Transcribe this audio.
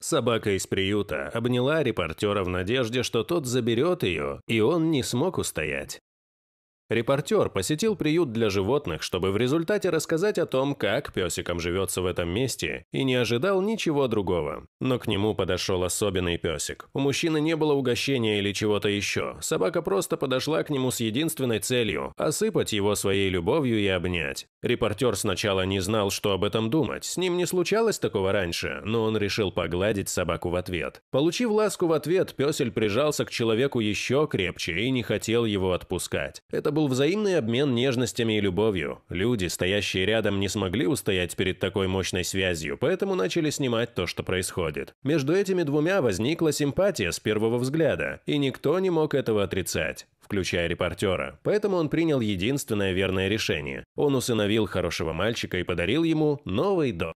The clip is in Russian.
Собака из приюта обняла репортера в надежде, что тот заберет ее, и он не смог устоять. Репортер посетил приют для животных, чтобы в результате рассказать о том, как песикам живется в этом месте, и не ожидал ничего другого. Но к нему подошел особенный песик. У мужчины не было угощения или чего-то еще. Собака просто подошла к нему с единственной целью – осыпать его своей любовью и обнять. Репортер сначала не знал, что об этом думать. С ним не случалось такого раньше, но он решил погладить собаку в ответ. Получив ласку в ответ, песель прижался к человеку еще крепче и не хотел его отпускать. Это был взаимный обмен нежностями и любовью. Люди, стоящие рядом, не смогли устоять перед такой мощной связью, поэтому начали снимать то, что происходит. Между этими двумя возникла симпатия с первого взгляда, и никто не мог этого отрицать включая репортера. Поэтому он принял единственное верное решение. Он усыновил хорошего мальчика и подарил ему новый дом.